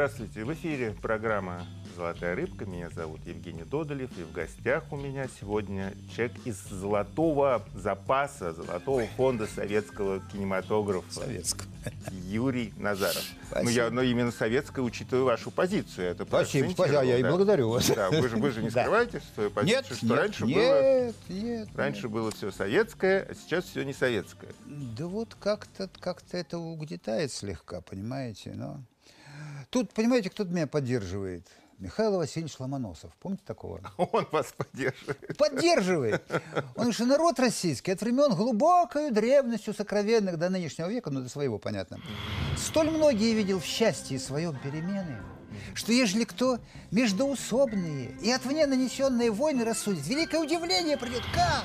Здравствуйте! В эфире программа «Золотая рыбка». Меня зовут Евгений Додолев. И в гостях у меня сегодня человек из золотого запаса, золотого фонда советского кинематографа. Советского. Юрий Назаров. Ну, спасибо. Ну, я, но именно советское учитываю вашу позицию. Это спасибо, спасибо. Я и благодарю вас. Да, вы, же, вы же не скрываете свою позицию, нет, что нет, раньше нет, было... Нет, раньше нет. было все советское, а сейчас все не советское. Да вот как-то как это угнетает слегка, понимаете, но... Тут, понимаете, кто меня поддерживает? Михаил Васильевич Ломоносов. Помните такого? Он вас поддерживает. Поддерживает. Он же народ российский от времен глубокой древностью сокровенных до нынешнего века, ну до своего, понятно. Столь многие видел в счастье своем перемены, что ежели кто междуусобные и отвне нанесенные войны рассудит, великое удивление придет. Как?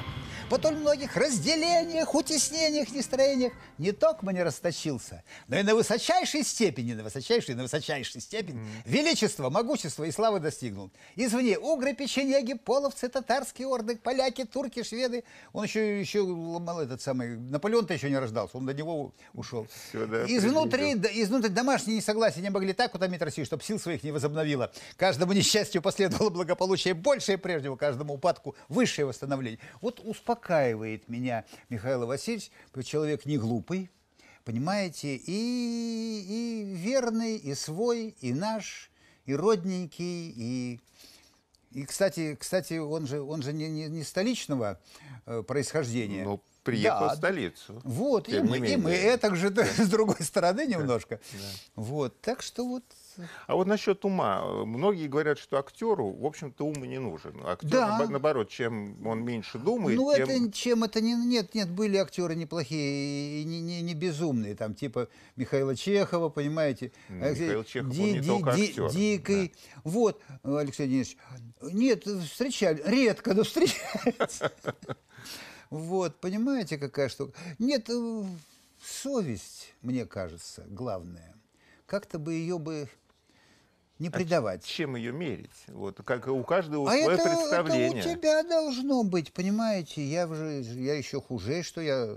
потом в многих разделениях, утеснениях, нестроениях не только не расточился, но и на высочайшей степени, на высочайшей, на высочайшей степени mm. величество, могущество и славы достигнул. Извне угры, печенеги, половцы, татарские орды, поляки, турки, шведы. Он еще, еще ломал этот самый... Наполеон-то еще не рождался, он до него ушел. Все, да, изнутри, изнутри домашние несогласия не могли так утомить Россию, чтобы сил своих не возобновила. Каждому несчастью последовало благополучие большее прежнего, каждому упадку высшее восстановление. Вот успокойтесь успокаивает меня Михаил Васильевич, человек не глупый, понимаете, и, и верный, и свой, и наш, и родненький, и... И, кстати, кстати, он же, он же не, не, не столичного э, происхождения. Ну, приехал да. в столицу. Вот, и мы, и мы, это же да, с другой стороны немножко. Да. Вот, так что вот а вот насчет ума. Многие говорят, что актеру, в общем-то, ум не нужен. Актер, да. наоборот, чем он меньше думает, ну, тем... это, чем это не... Нет, нет, были актеры неплохие и не, не, не безумные, там, типа Михаила Чехова, понимаете? Ну, Михаил Чехов, ди, он не ди, только ди, актер. Дикий. Да. Вот, Алексей Денисович. Нет, встречали. Редко, но встречались. Вот, понимаете, какая штука? Нет, э, совесть, мне кажется, главное. Как-то бы ее бы не а предавать. А чем ее мерить? Вот как у каждого а свое это, представление. Это у тебя должно быть, понимаете? Я уже, я еще хуже, что я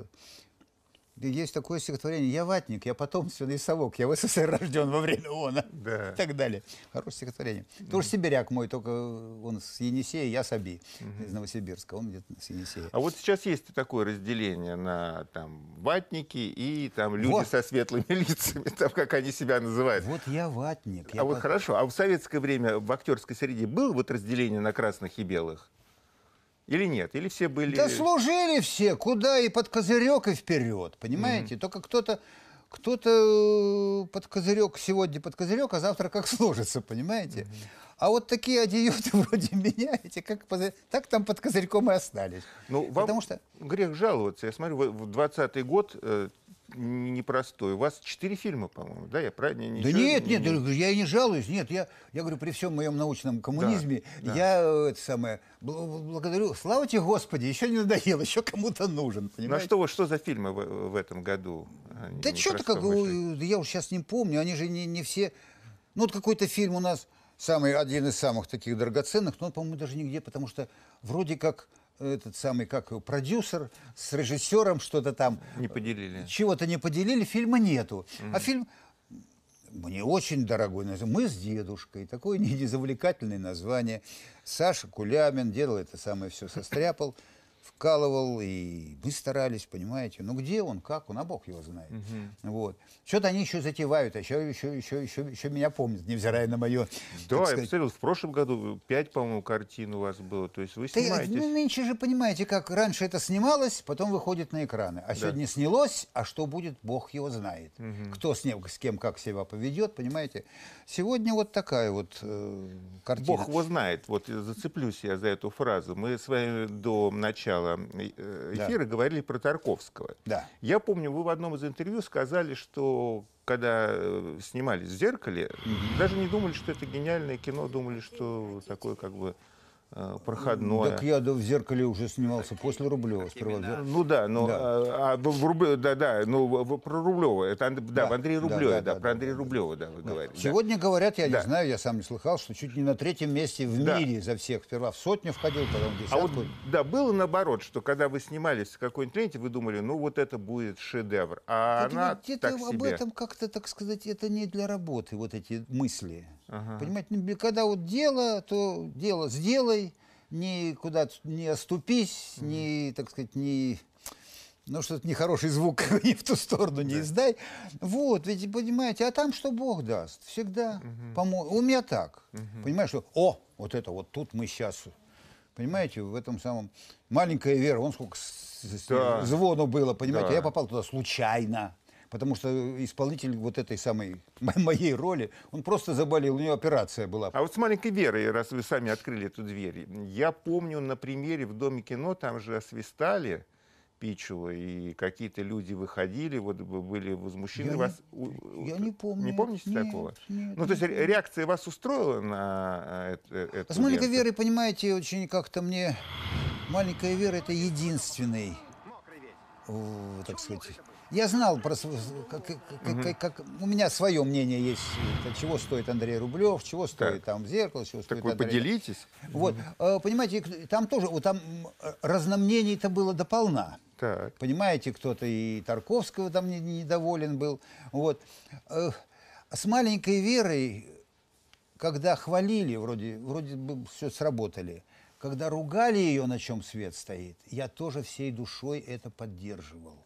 есть такое стихотворение «Я ватник, я потомственный совок, я в СССР рожден во время ОНА да. и так далее. Хорошее стихотворение. Mm. Тоже сибиряк мой, только он с Енисея, я с Аби, из Новосибирска, он где-то с Енисея. А вот сейчас есть такое разделение на там ватники и там люди вот. со светлыми лицами, там как они себя называют. Вот я ватник. А я а вот хорошо, а в советское время в актерской среде было вот разделение на красных и белых? Или нет? Или все были... Да служили все, куда и под козырек, и вперед, понимаете? Mm-hmm. Только кто-то кто-то э, под козырек сегодня под козырек, а завтра как сложится, понимаете? Mm-hmm. А вот такие одиоты вроде меня, эти как под... так там под козырьком и остались. Ну, вам Потому что... грех жаловаться. Я смотрю, в 20 год э, непростой. У вас четыре фильма, по-моему, да? Я правильно не Да нет, нет, не... я и не жалуюсь. Нет, я, я говорю, при всем моем научном коммунизме, да, да. я это самое, благодарю, слава тебе Господи, еще не надоел, еще кому-то нужен, понимаете? Ну а что, что за фильмы в, в этом году? Да что-то как, вышли? я уж сейчас не помню, они же не, не все... Ну вот какой-то фильм у нас, самый, один из самых таких драгоценных, но он, по-моему, даже нигде, потому что вроде как этот самый, как его, продюсер с режиссером что-то там... Не поделили. Чего-то не поделили, фильма нету. Угу. А фильм мне очень дорогой «Мы с дедушкой». Такое незавлекательное название. Саша Кулямин делал это самое все, состряпал вкалывал, и мы старались, понимаете. Ну где он, как он, а Бог его знает. Угу. Вот. Что-то они еще затевают, а еще, еще, еще, еще, еще меня помнят, невзирая на мое. Да, я посмотрел, в прошлом году 5, по-моему, картин у вас было, то есть вы снимаете. Ну, нынче же понимаете, как раньше это снималось, потом выходит на экраны. А да. сегодня снялось, а что будет, Бог его знает. Угу. Кто с, ним, с кем как себя поведет, понимаете. Сегодня вот такая вот э, картина. Бог его знает, вот зацеплюсь я за эту фразу. Мы с вами до начала начала э, эфира да. говорили про Тарковского. Да. Я помню, вы в одном из интервью сказали, что когда э, снимались в «Зеркале», даже не думали, что это гениальное кино, думали, что такое как бы Э, проходное. Так я да, в зеркале уже снимался после Рублева. Сперва. Ну да, но да. Э, а, ну, в рубле, да, да, ну про Рублева, это да, да. Андрей Рублева, да, да, да, да, про Андрей да, Рублева, да, вы да. говорите. Сегодня да. говорят, я да. не знаю, я сам не слыхал, что чуть не на третьем месте в да. мире за всех. Сперва в сотню входил, потом в десятку. А вот, да, было наоборот, что когда вы снимались в какой-нибудь ленте, вы думали, ну вот это будет шедевр, а так, она нет, так это, себе. Об этом как-то, так сказать, это не для работы, вот эти мысли. Ага. Понимаете, ну, когда вот дело, то дело сделай, не куда не оступись, mm. не, так сказать, не ну, что-то нехороший звук не в ту сторону не издай. Вот, ведь, понимаете, а там что Бог даст? Всегда угу. поможет. У меня так. Угу. Понимаешь, что, о, вот это вот тут мы сейчас, понимаете, в этом самом... Маленькая вера, вон сколько да. звону было, понимаете, да. я попал туда случайно потому что исполнитель вот этой самой моей роли, он просто заболел, у него операция была. А вот с маленькой Верой, раз вы сами открыли эту дверь, я помню на примере в Доме кино, там же освистали, Пичева, и какие-то люди выходили, вот были возмущены. Я, вас, не, я не помню. Не помните нет, такого? Нет, ну, нет, то есть нет. реакция вас устроила на э, это? эту С маленькой верой, понимаете, очень как-то мне... Маленькая вера — это единственный, так сказать, я знал про как, как, как, как у меня свое мнение есть, чего стоит Андрей Рублев, чего стоит так. там зеркало, чего так стоит. Так вы Андрей... поделитесь. Вот, э, понимаете, там тоже, вот там разномнений-то было дополна. Так. Понимаете, кто-то и Тарковского там недоволен был. Вот. Э, с маленькой Верой, когда хвалили, вроде, вроде бы все сработали, когда ругали ее, на чем свет стоит, я тоже всей душой это поддерживал.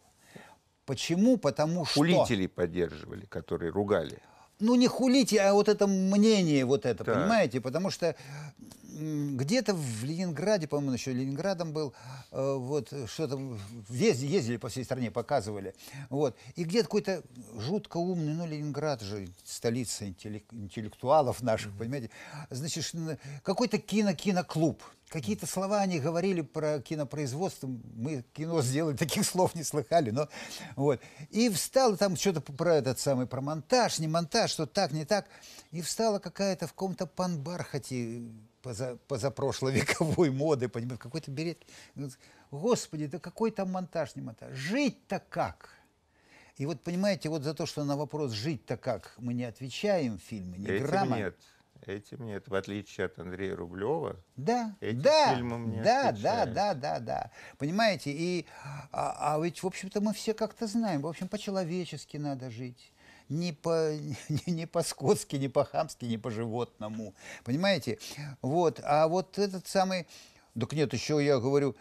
Почему? Потому что... Хулители поддерживали, которые ругали. Ну, не хулите, а вот это мнение вот это, да. понимаете? Потому что где-то в Ленинграде, по-моему, еще Ленинградом был, э, вот что-то ездили, по всей стране, показывали. Вот. И где-то какой-то жутко умный, ну, Ленинград же столица интеллектуалов наших, понимаете. Значит, какой-то кино-киноклуб. Какие-то слова они говорили про кинопроизводство. Мы кино сделали, таких слов не слыхали. Но, вот. И встало там что-то про этот самый, про монтаж, не монтаж, что так, не так. И встала какая-то в каком-то панбархате поза, позапрошловековой моды, понимаете, какой-то берет. Господи, да какой там монтаж, не монтаж. Жить-то как? И вот, понимаете, вот за то, что на вопрос «жить-то как?» мы не отвечаем в фильме, ни этим грамма. нет, этим нет, в отличие от Андрея Рублева. Да, этим да, фильмом не да, да, да, да, да. Понимаете, и, а, а ведь, в общем-то, мы все как-то знаем, в общем, по-человечески надо жить не по, не, не по-скотски, не по-хамски, не по-животному. Понимаете? Вот. А вот этот самый... Так нет, еще я говорю,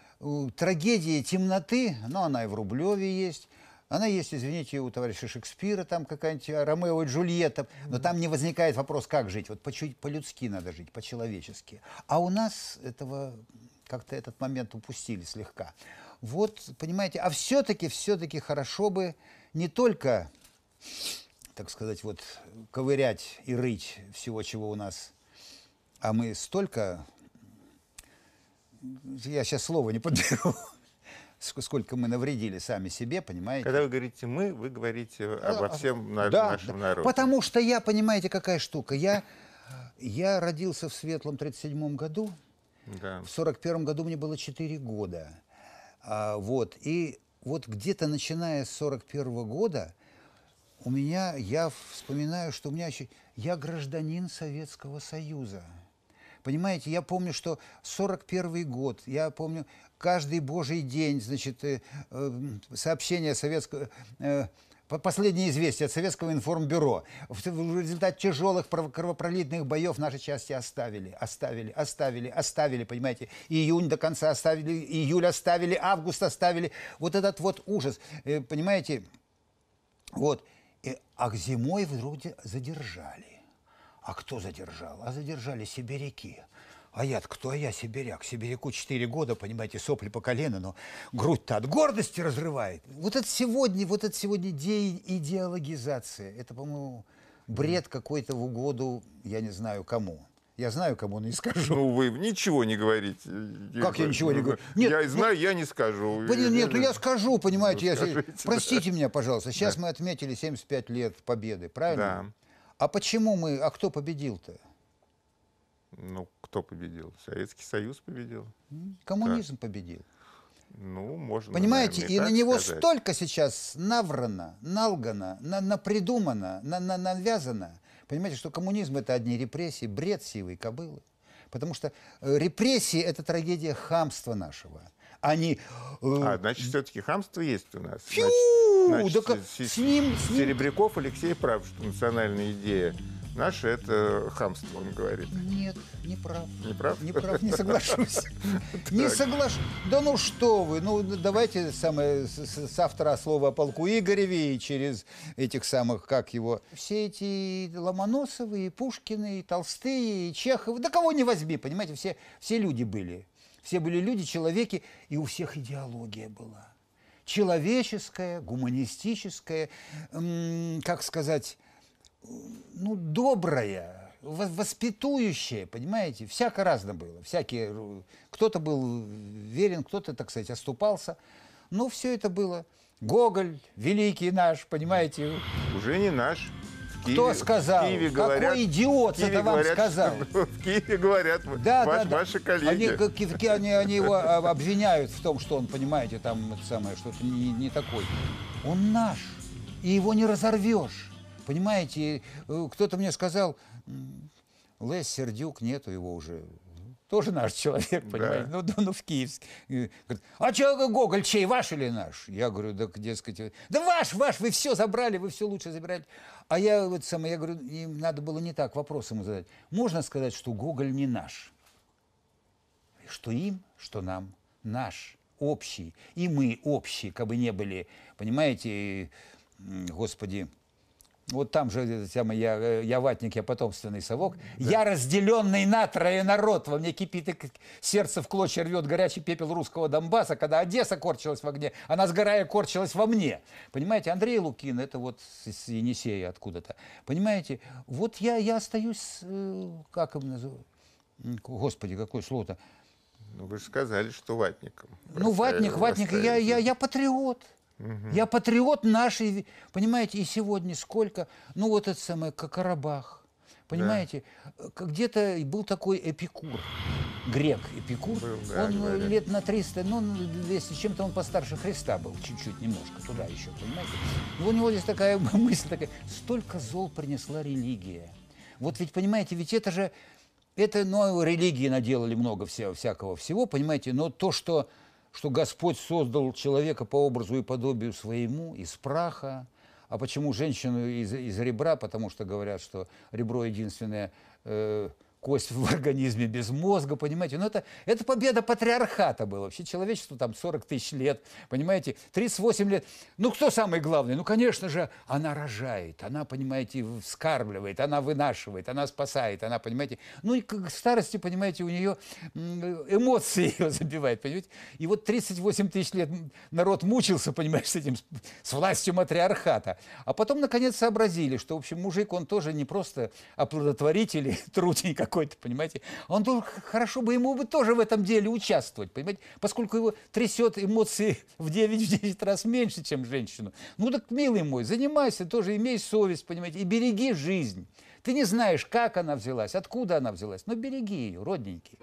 трагедия темноты, но ну, она и в Рублеве есть, она есть, извините, у товарища Шекспира, там какая-нибудь а, Ромео и Джульетта, но там не возникает вопрос, как жить. Вот по-людски надо жить, по-человечески. А у нас этого как-то этот момент упустили слегка. Вот, понимаете, а все-таки, все-таки хорошо бы не только так сказать, вот ковырять и рыть всего, чего у нас. А мы столько... Я сейчас слова не подберу сколько мы навредили сами себе, понимаете? Когда вы говорите «мы», вы говорите обо а, всем на, да, нашем да. народе. Потому что я, понимаете, какая штука. Я, я родился в светлом 37-м году. Да. В 41-м году мне было 4 года. А, вот. И вот где-то начиная с 41 -го года у меня, я вспоминаю, что у меня, я гражданин Советского Союза. Понимаете, я помню, что 41 год, я помню каждый божий день, значит, э, э, сообщение советского, э, последнее известие от Советского информбюро. В результате тяжелых кровопролитных боев наши части оставили, оставили, оставили, оставили, понимаете. Июнь до конца оставили, июль оставили, август оставили. Вот этот вот ужас, понимаете, вот. И, а к зимой вдруг задержали. А кто задержал? А задержали сибиряки. А я кто? А я сибиряк. Сибиряку 4 года, понимаете, сопли по колено, но грудь-то от гордости разрывает. Вот это сегодня, вот это сегодня иде идеологизация. Это, по-моему, бред какой-то в угоду, я не знаю, кому. Я знаю, кому он не скажу. Ну, вы ничего не говорите. Как я, ничего не говорю? Нет, я ну, знаю, ну, я не скажу. Нет, нет, ну я скажу, ну, понимаете. Ну, скажите, я... Простите да. меня, пожалуйста. Сейчас да. мы отметили 75 лет победы, правильно? Да. А почему мы... А кто победил-то? Ну, кто победил? Советский Союз победил. Коммунизм да. победил. Ну, можно. Понимаете, наверное, и, и на него сказать. столько сейчас наврано, налгано, на, напридумано, на, на, навязано. Понимаете, что коммунизм – это одни репрессии, бред сивой кобылы. Потому что э, репрессии – это трагедия хамства нашего. Они... Э, а, значит, все-таки хамство есть у нас. Фью! Значит, Значит, да как с, с ним... С ним... Серебряков Алексей прав, что национальная идея наша – это хамство, он говорит. Нет, не прав. Не прав? Не прав, не соглашусь. Не соглашусь. Да ну что вы, ну давайте самое, с автора слова о полку Игореве и через этих самых, как его, все эти Ломоносовы, и Пушкины, и Толстые, и Чеховы, да кого не возьми, понимаете, все, все люди были. Все были люди, человеки, и у всех идеология была человеческое, гуманистическое, как сказать, ну, доброе, воспитующее, понимаете, всяко разно было. Всякие, э, кто-то был верен, кто-то, так сказать, оступался. Но все это было. Гоголь, великий наш, понимаете. Уже не наш. Киеве, Кто сказал? В Киеве говорят, Какой идиот Киеве это вам говорят, сказал? Что, ну, в Киеве говорят да, ваш, да, да. ваши коллеги. Они, они, они его а, обвиняют в том, что он, понимаете, там это самое, что-то не, не такой. Он наш, и его не разорвешь. Понимаете, э, кто-то мне сказал, Лес Сердюк, нету его уже тоже наш человек, понимаете, ну, да. ну, ну, в Киевске. а человек Гоголь чей, ваш или наш? Я говорю, да дескать, э, да ваш, ваш, вы все забрали, вы все лучше забираете. А я вот сам я говорю, им надо было не так вопрос ему задать. Можно сказать, что Гоголь не наш? Что им, что нам наш, общий. И мы общие, как бы не были, понимаете, господи, вот там же э, тема, я, э, я ватник, я потомственный совок, да. я разделенный на трое народ, во мне кипит и сердце в клочья рвет горячий пепел русского Донбасса, когда Одесса корчилась в огне, она сгорая корчилась во мне. Понимаете, Андрей Лукин, это вот с Енисея откуда-то, понимаете, вот я, я остаюсь, э, как им называют, господи, какое слово-то, ну, вы же сказали, что ватником. Ну, ватник, ватник, я, я, я патриот. Угу. Я патриот нашей, понимаете, и сегодня сколько, ну вот это самое, как Карабах, понимаете, да. Э, где-то был такой эпикур, грек эпикур, был, он говорили. Э, лет на 300, ну 200, чем-то он постарше Христа был, чуть-чуть, немножко, туда еще, понимаете. И у него здесь такая мысль, такая, столько зол принесла религия. Вот ведь, понимаете, ведь это же, это, ну, религии наделали много всего, всякого всего, понимаете, но то, что что Господь создал человека по образу и подобию своему, из праха, а почему женщину из, из ребра? Потому что говорят, что ребро единственное э, кость в организме без мозга, понимаете. Но ну, это, это победа патриархата была. Вообще человечеству там 40 тысяч лет, понимаете, 38 лет. Ну, кто самый главный? Ну, конечно же, она рожает, она, понимаете, вскармливает, она вынашивает, она спасает, она, понимаете. Ну, и к старости, понимаете, у нее эмоции ее забивает, понимаете. И вот 38 тысяч лет народ мучился, понимаешь, с этим, с властью матриархата. А потом, наконец, сообразили, что, в общем, мужик, он тоже не просто оплодотворитель и трутень, как какой-то, понимаете. Он должен хорошо бы ему бы тоже в этом деле участвовать, понимаете, поскольку его трясет эмоции в 9-10 раз меньше, чем женщину. Ну так, милый мой, занимайся тоже, имей совесть, понимаете, и береги жизнь. Ты не знаешь, как она взялась, откуда она взялась, но береги ее, родненький.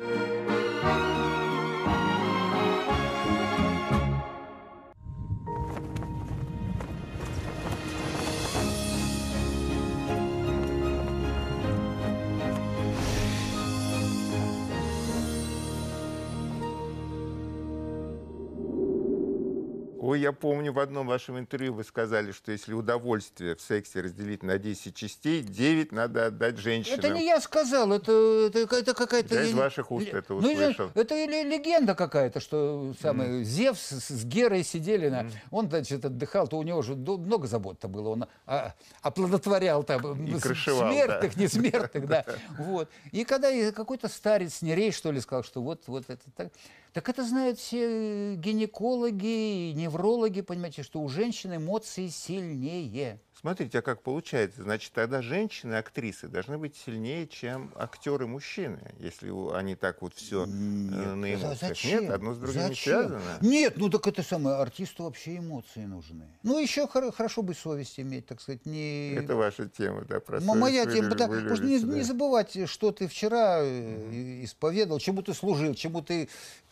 Ой, я помню, в одном вашем интервью вы сказали, что если удовольствие в сексе разделить на 10 частей, 9 надо отдать женщине. Это не я сказал, это, это, это какая-то... Я из ваших уст это услышал. Ну, это или легенда какая-то, что самый mm. Зевс с Герой сидели, на... mm. он, значит, отдыхал, то у него уже много забот-то было, он а, оплодотворял там И крышевал, смертных, да. несмертных, да. И когда какой-то старец, нерей, что ли, сказал, что вот, вот это так... Так это знают все э, гинекологи, неврологи, понимаете, что у женщин эмоции сильнее. Смотрите, а как получается? Значит, тогда женщины, актрисы, должны быть сильнее, чем актеры мужчины, если они так вот все э, на эмоциях. Зачем? Нет, одно с другим Зачем? не связано. Нет, ну так это самое, артисту вообще эмоции нужны. Ну, еще хорошо бы совесть иметь, так сказать, не... Это ваша тема, да, про совесть. Моя вы, тема, да, любите, не, да. не забывать, что ты вчера э, исповедовал, чему ты служил, чему ты,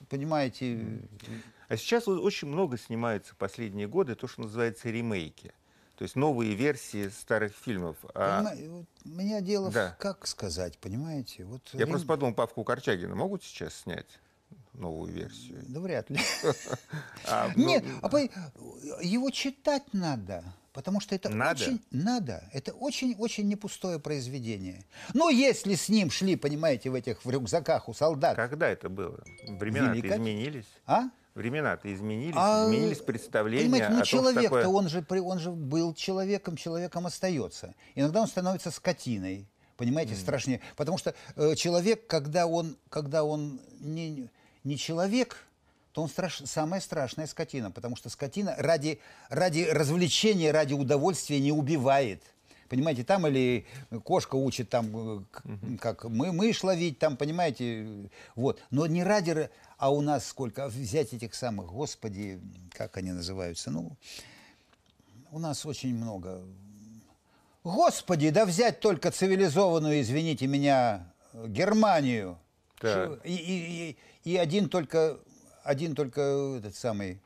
понимаете... А сейчас очень много снимается последние годы то, что называется ремейки. То есть новые версии старых фильмов. Понима... А... Вот, меня дело, да. в... как сказать, понимаете? Вот Я время... просто подумал, Павку Корчагина могут сейчас снять? новую версию. Да вряд ли. А, ну, Нет, а его читать надо, потому что это очень надо. Это очень-очень не пустое произведение. Но если с ним шли, понимаете, в этих рюкзаках у солдат. Когда это было? Времена изменились. А? Времена-то изменились, а, изменились представления понимаете, ну, о человек человек-то, такое... он, же, он же был человеком, человеком остается. Иногда он становится скотиной, понимаете, mm. страшнее. Потому что э, человек, когда он, когда он не, не человек, то он страш... самая страшная скотина, потому что скотина ради, ради развлечения, ради удовольствия не убивает – понимаете, там или кошка учит там, э, как мы мышь ловить, там, понимаете, вот. Но не ради, а у нас сколько, а взять этих самых, господи, как они называются, ну, у нас очень много. Господи, да взять только цивилизованную, извините меня, Германию. Да. И, и, и, и один только, один только этот самый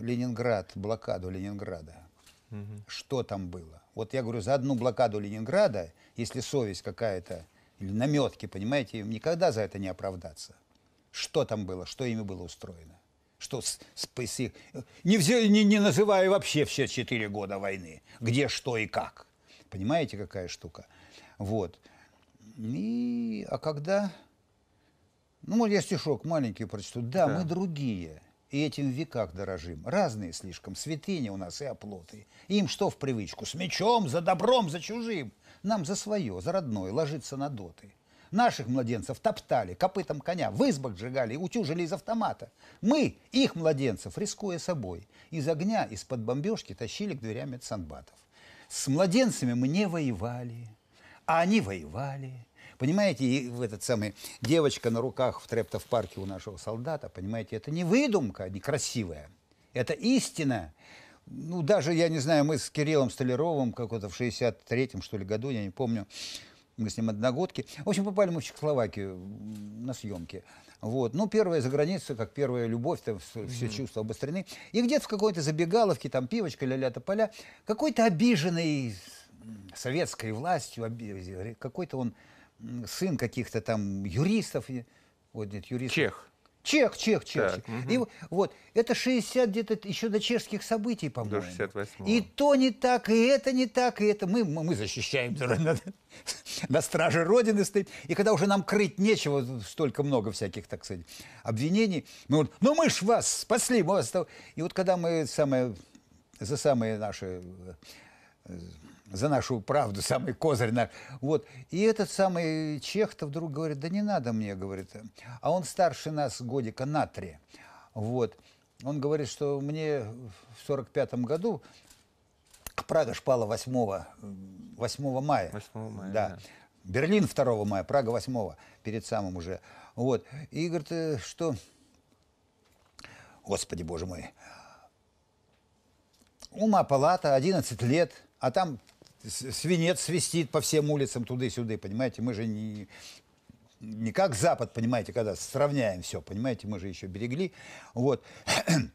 Ленинград, блокаду Ленинграда угу. что там было. Вот я говорю, за одну блокаду Ленинграда, если совесть какая-то, или наметки, понимаете, им никогда за это не оправдаться. Что там было, что ими было устроено. Что с, с, с их... Не, взя, не, не называя вообще все четыре года войны. Где, что и как. Понимаете, какая штука? Вот. И, а когда... Ну, может, я стишок маленький прочту. Да, да. мы другие и этим в веках дорожим. Разные слишком святыни у нас и оплоты. Им что в привычку? С мечом, за добром, за чужим. Нам за свое, за родное ложиться на доты. Наших младенцев топтали, копытом коня, в избах сжигали и утюжили из автомата. Мы, их младенцев, рискуя собой, из огня, из-под бомбежки тащили к дверям медсанбатов. С младенцами мы не воевали, а они воевали. Понимаете, и в этот самый девочка на руках в Трептов парке у нашего солдата, понимаете, это не выдумка некрасивая, это истина. Ну, даже, я не знаю, мы с Кириллом Столяровым какой-то в 63-м, что ли, году, я не помню, мы с ним одногодки. В общем, попали мы в Чехословакию на съемки. Вот. Ну, первая за границу, как первая любовь, там все mm-hmm. чувства обострены. И где-то в какой-то забегаловке, там пивочка, ля-ля-то поля, какой-то обиженный советской властью, какой-то он сын каких-то там юристов. Вот, нет, юристов. Чех. Чех, чех, чех. Так, чех. Угу. И вот, это 60 где-то еще до чешских событий, по-моему. До 68 И то не так, и это не так, и это мы, мы защищаем на, на страже Родины стоит. И когда уже нам крыть нечего, столько много всяких, так сказать, обвинений, мы вот, ну мы ж вас спасли, мы вас... И вот когда мы самое, за самые наши э, за нашу правду, самый козырь наш. Вот. И этот самый чех-то вдруг говорит, да не надо мне, говорит. А он старше нас годика на три. Вот. Он говорит, что мне в сорок пятом году Прага шпала 8, 8 мая. 8 мая, да. да. Берлин 2 мая, Прага 8 перед самым уже. Вот. И говорит, э, что... Господи, боже мой. Ума палата, 11 лет, а там свинец свистит по всем улицам туды-сюды, понимаете? Мы же не, не как Запад, понимаете, когда сравняем все, понимаете, мы же еще берегли. Вот.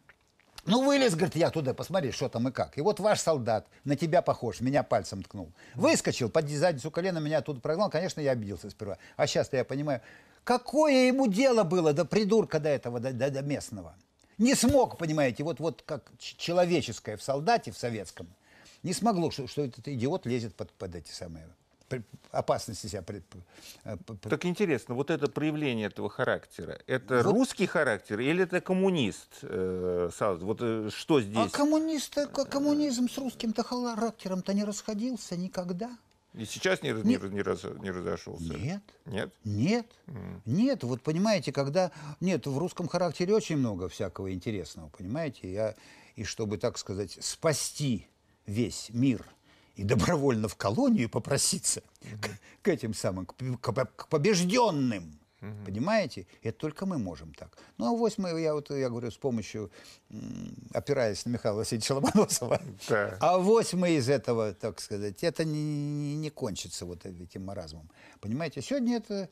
Ну, вылез, говорит, я туда, посмотри, что там и как. И вот ваш солдат на тебя похож, меня пальцем ткнул. Выскочил, под задницу колена меня тут прогнал. Конечно, я обиделся сперва. А сейчас я понимаю, какое ему дело было до придурка до этого, до, до, до местного. Не смог, понимаете, вот, вот как человеческое в солдате, в советском – не смогло, что, что этот идиот лезет под, под эти самые опасности себя. Э, пред... Так интересно, вот это проявление этого характера, это вот... русский характер или это коммунист? Э, вот э, что а здесь? А коммунист, э, коммунизм с русским-то характером-то не расходился никогда. И сейчас не, не, не, раз, не разошелся? Нет. Нет? Нет. Mm. Нет. Вот понимаете, когда... Нет, в русском характере очень много всякого интересного, понимаете? Я... И чтобы, так сказать, спасти весь мир и добровольно в колонию попроситься к, к этим самым, к, к побежденным. Понимаете? Это только мы можем так. Ну, а вось мы, я, вот, я говорю, с помощью, опираясь на Михаила Васильевича Ломоносова, да. а вось мы из этого, так сказать, это не, не кончится вот этим маразмом. Понимаете? Сегодня это...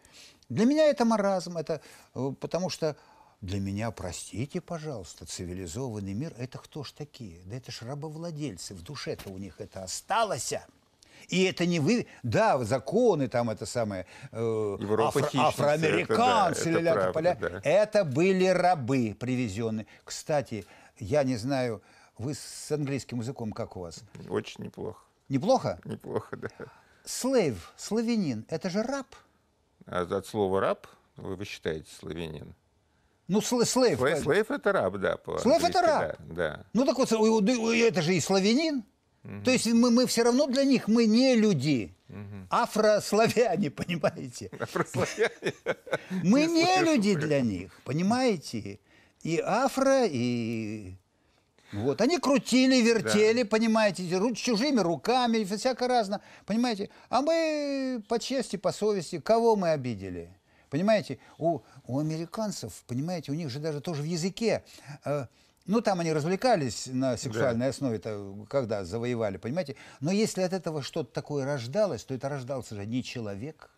Для меня это маразм, это э, потому что для меня, простите, пожалуйста, цивилизованный мир – это кто ж такие? Да это ж рабовладельцы, в душе-то у них это осталось. И это не вы, да, законы там это самое, э, Европа афро, афроамериканцы, это, да, это, правда, да. это были рабы привезенные. Кстати, я не знаю, вы с английским языком как у вас? Очень неплохо. Неплохо? Неплохо, да. Слейв, славянин, это же раб. А от слова раб вы, вы считаете славянин? Ну, слейв. Слейв это раб, да. Слейв это раб. Да, да. Ну, так вот, это же и славянин. Угу. То есть мы, мы все равно для них, мы не люди. Угу. Афрославяне, понимаете? Афрославяне. Мы не, люди для них, понимаете? И афро, и... Вот, они крутили, вертели, да. понимаете, чужими руками, всяко разно, понимаете. А мы по чести, по совести, кого мы обидели? Понимаете, у, у американцев, понимаете, у них же даже тоже в языке... Э, ну, там они развлекались на сексуальной да. основе, -то, когда завоевали, понимаете? Но если от этого что-то такое рождалось, то это рождался же не человек,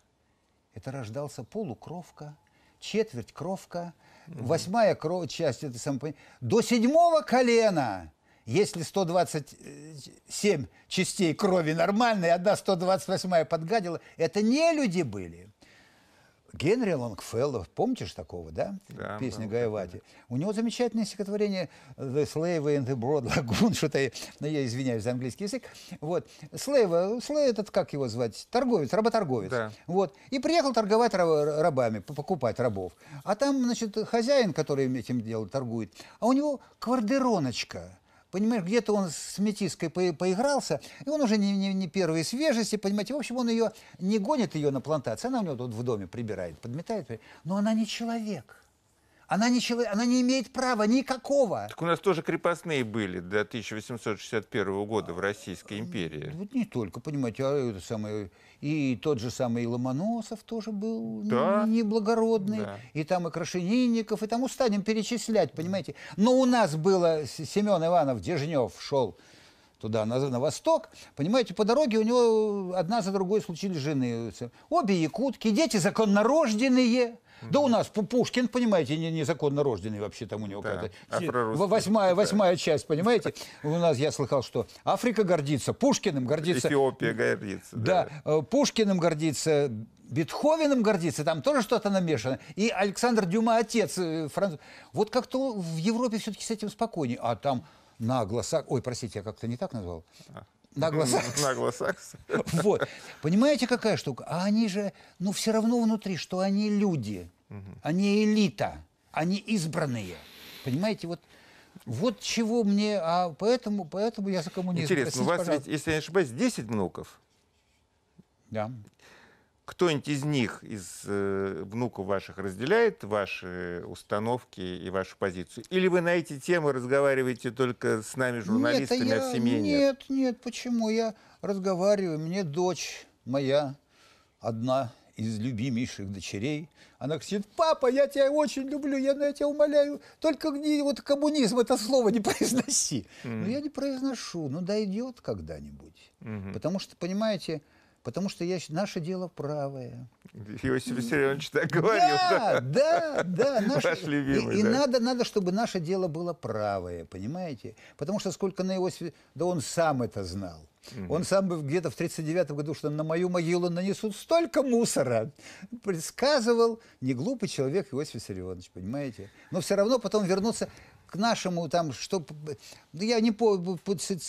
это рождался полукровка, четверть кровка, угу. восьмая кров... часть, это самое... до седьмого колена если 127 частей крови нормальные, одна 128 подгадила, это не люди были. Генри Лонгфеллов, помните же такого, да? да Песня да, Гайвати. Да. У него замечательное стихотворение «The slave and the broad lagoon», что-то, ну, я извиняюсь за английский язык. Вот. Слейва, слей этот, как его звать, торговец, работорговец. Да. Вот. И приехал торговать рабами, покупать рабов. А там, значит, хозяин, который этим делом торгует, а у него квардероночка – Понимаешь, где-то он с метиской поигрался, и он уже не, не, не первой свежести, понимаете. В общем, он ее не гонит ее на плантацию. Она у него тут в доме прибирает, подметает. Но она не человек. Она не, человек, она не имеет права никакого. Так у нас тоже крепостные были до 1861 года в Российской империи. Вот не только, понимаете, а это самое... И тот же самый Ломоносов тоже был да? неблагородный. Да. И там и Крашенинников, и там устанем перечислять, понимаете. Но у нас было... Семен Иванов Дежнев шел туда, на, на восток. Понимаете, по дороге у него э, одна за другой случились жены. Обе якутки, дети законнорожденные. Да у нас Пушкин, понимаете, не, незаконно рожденный вообще там у него. Да, восьмая, восьмая часть, понимаете? У нас, я слыхал, что Африка гордится, Пушкиным гордится. Эфиопия гордится. Да, да. Э, Пушкиным гордится, Бетховеном гордится, там тоже что-то намешано. И Александр Дюма отец э, француз. Вот как-то в Европе все-таки с этим спокойнее. А там на глазах... Ой, простите, я как-то не так назвал. А. Наглосакс. Наглосакс. Вот. Понимаете, какая штука? А они же, ну, все равно внутри, что они люди. Они элита. Они избранные. Понимаете, вот... Вот чего мне, а поэтому, поэтому я за коммунизм. Интересно, Простите, у вас пожалуйста. ведь, если я не ошибаюсь, 10 внуков. Да кто-нибудь из них, из э, внуков ваших, разделяет ваши установки и вашу позицию? Или вы на эти темы разговариваете только с нами, журналистами, нет, а я, а в семье нет? Нет, нет, почему? Я разговариваю. Мне дочь моя, одна из любимейших дочерей, она говорит, папа, я тебя очень люблю, я на тебя умоляю, только не, вот коммунизм это слово не произноси. Mm. -hmm. Но я не произношу, но дойдет когда-нибудь. Mm-hmm. Потому что, понимаете, Потому что я, наше дело правое. Иосиф Виссарионович так говорил. Да, да, да. Наше, Ваш любимый, и, да. и надо, надо, чтобы наше дело было правое, понимаете? Потому что сколько на Иосифе... Да он сам это знал. Угу. Он сам бы где-то в 1939 году, что на мою могилу нанесут столько мусора, предсказывал не глупый человек Иосиф Виссарионович, понимаете? Но все равно потом вернуться к нашему там, что... Ну, я не помню,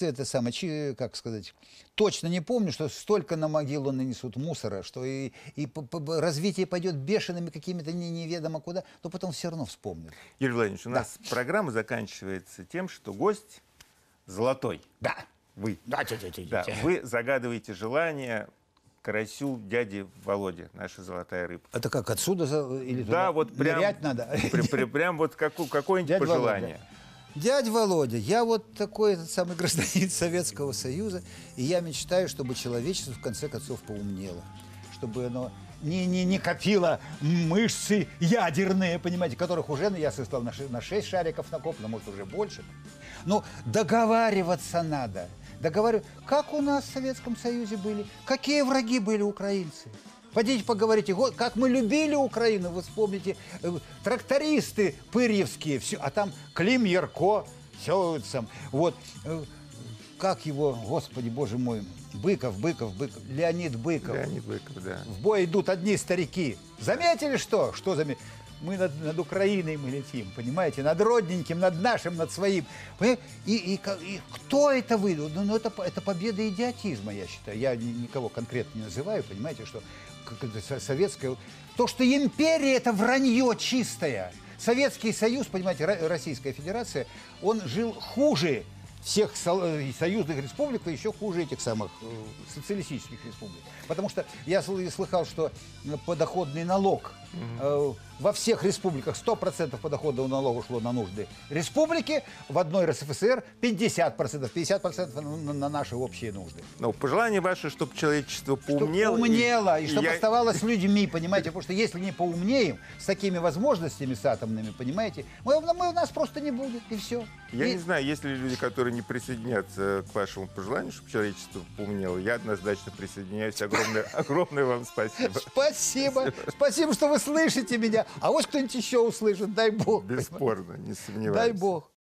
это самое, как сказать, точно не помню, что столько на могилу нанесут мусора, что и, и развитие пойдет бешеными какими-то не, неведомо куда, но потом все равно вспомнят. Юрий Владимирович, у да. нас программа заканчивается тем, что гость золотой. Да. Вы. Да, да, да, да. Вы загадываете желание карасю дяди Володи, наша золотая рыбка. Это как, отсюда? Или да, вот прям... Нырять надо? При, при, прям вот каку, какое-нибудь пожелание. Володя. Дядь Володя, я вот такой этот самый гражданин Советского Союза, и я мечтаю, чтобы человечество в конце концов поумнело, чтобы оно не, не, не копило мышцы ядерные, понимаете, которых уже, ну, я состал на, на 6 шариков накоплено, может, уже больше. Но ну, договариваться надо – да говорю, как у нас в Советском Союзе были, какие враги были украинцы. Пойдите поговорите, как мы любили Украину, вы вспомните, э, трактористы пырьевские, все, а там Клим Ярко, все там, вот, э, как его, господи, боже мой, Быков, Быков, Быков, Леонид Быков. Леонид Быков, да. В бой идут одни старики. Заметили что? Что заметили? мы над, над Украиной мы летим, понимаете, над родненьким, над нашим, над своим. И, и, и кто это выдал? Ну, ну, это, это победа идиотизма, я считаю. Я никого конкретно не называю, понимаете, что советское... То, что империя – это вранье чистое. Советский Союз, понимаете, Российская Федерация, он жил хуже всех э, союзных республик, и еще хуже этих самых э, социалистических республик. Потому что я слыхал, что подоходный налог – Э, во всех республиках 100% подоходного налога шло на нужды республики, в одной РСФСР 50%, 50% на, на наши общие нужды. Ну, пожелание ваше, чтобы человечество поумнело. Чтобы умнело, и, и чтобы я... оставалось людьми, понимаете, потому что если не поумнеем, с такими возможностями, с атомными, понимаете, мы, ну, мы, нас просто не будет, и все. Я и... не знаю, есть ли люди, которые не присоединятся к вашему пожеланию, чтобы человечество поумнело. Я однозначно присоединяюсь. Огромное, огромное вам спасибо. Спасибо. Спасибо, что вы слышите меня. А вот кто-нибудь еще услышит, дай бог. Бесспорно, не сомневаюсь. Дай бог.